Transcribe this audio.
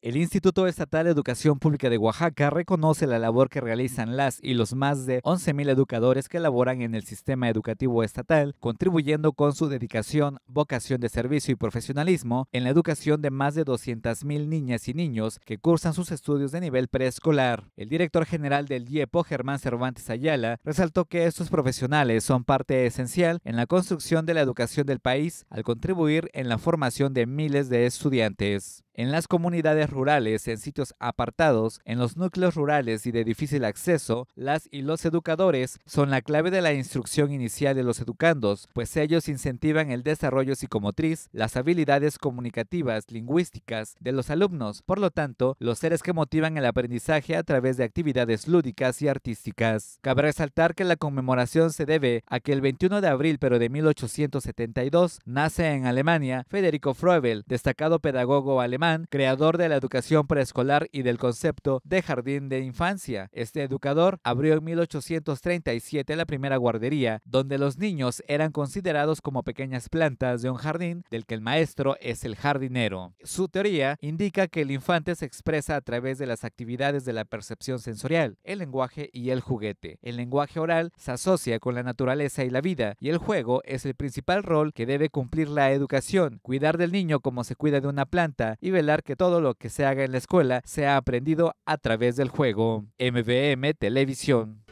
El Instituto Estatal de Educación Pública de Oaxaca reconoce la labor que realizan las y los más de 11.000 educadores que laboran en el sistema educativo estatal, contribuyendo con su dedicación, vocación de servicio y profesionalismo en la educación de más de 200.000 niñas y niños que cursan sus estudios de nivel preescolar. El director general del IEPO, Germán Cervantes Ayala, resaltó que estos profesionales son parte esencial en la construcción de la educación del país al contribuir en la formación de miles de estudiantes. En las comunidades rurales, en sitios apartados, en los núcleos rurales y de difícil acceso, las y los educadores son la clave de la instrucción inicial de los educandos, pues ellos incentivan el desarrollo psicomotriz, las habilidades comunicativas, lingüísticas de los alumnos, por lo tanto, los seres que motivan el aprendizaje a través de actividades lúdicas y artísticas. Cabe resaltar que la conmemoración se debe a que el 21 de abril pero de 1872 nace en Alemania Federico Froebel, destacado pedagogo alemán, creador de la educación preescolar y del concepto de jardín de infancia. Este educador abrió en 1837 la primera guardería, donde los niños eran considerados como pequeñas plantas de un jardín del que el maestro es el jardinero. Su teoría indica que el infante se expresa a través de las actividades de la percepción sensorial, el lenguaje y el juguete. El lenguaje oral se asocia con la naturaleza y la vida, y el juego es el principal rol que debe cumplir la educación, cuidar del niño como se cuida de una planta y velar que todo lo que se haga en la escuela ha aprendido a través del juego. MVM Televisión.